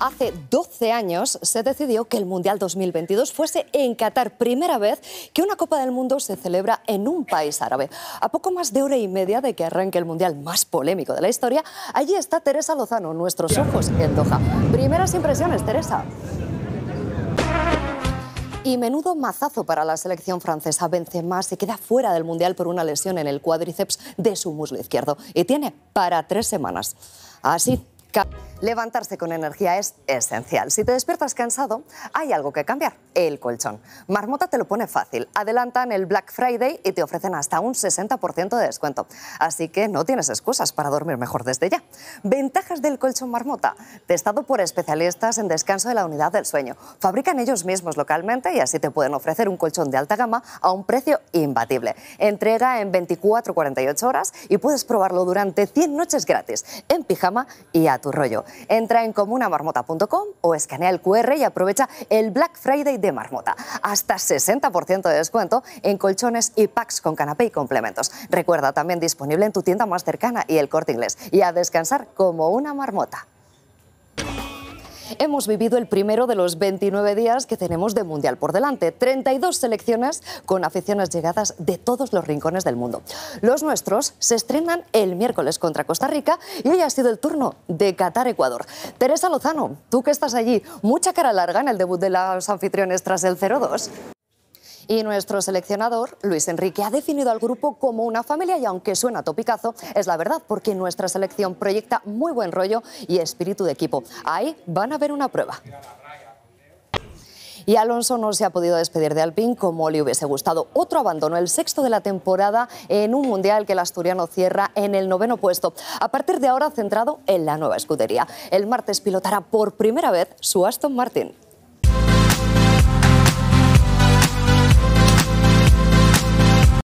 hace 12 años se decidió que el Mundial 2022 fuese en Qatar, primera vez que una Copa del Mundo se celebra en un país árabe. A poco más de hora y media de que arranque el Mundial más polémico de la historia, allí está Teresa Lozano, nuestros ojos en Doha. Primeras impresiones, Teresa. Y menudo mazazo para la selección francesa. Benzema se queda fuera del Mundial por una lesión en el cuádriceps de su muslo izquierdo y tiene para tres semanas. Así Levantarse con energía es esencial. Si te despiertas cansado, hay algo que cambiar, el colchón. Marmota te lo pone fácil. Adelantan el Black Friday y te ofrecen hasta un 60% de descuento. Así que no tienes excusas para dormir mejor desde ya. Ventajas del colchón Marmota. Testado por especialistas en descanso de la unidad del sueño. Fabrican ellos mismos localmente y así te pueden ofrecer un colchón de alta gama a un precio imbatible. Entrega en 24-48 horas y puedes probarlo durante 100 noches gratis, en pijama y a tu rollo. Entra en comunamarmota.com o escanea el QR y aprovecha el Black Friday de Marmota. Hasta 60% de descuento en colchones y packs con canapé y complementos. Recuerda también disponible en tu tienda más cercana y el corte inglés. Y a descansar como una marmota hemos vivido el primero de los 29 días que tenemos de Mundial por delante. 32 selecciones con aficiones llegadas de todos los rincones del mundo. Los nuestros se estrenan el miércoles contra Costa Rica y hoy ha sido el turno de Qatar-Ecuador. Teresa Lozano, tú que estás allí, mucha cara larga en el debut de los anfitriones tras el 0-2. Y nuestro seleccionador, Luis Enrique, ha definido al grupo como una familia y aunque suena topicazo, es la verdad porque nuestra selección proyecta muy buen rollo y espíritu de equipo. Ahí van a ver una prueba. Y Alonso no se ha podido despedir de Alpine como le hubiese gustado. Otro abandono, el sexto de la temporada en un mundial que el asturiano cierra en el noveno puesto. A partir de ahora centrado en la nueva escudería. El martes pilotará por primera vez su Aston Martin.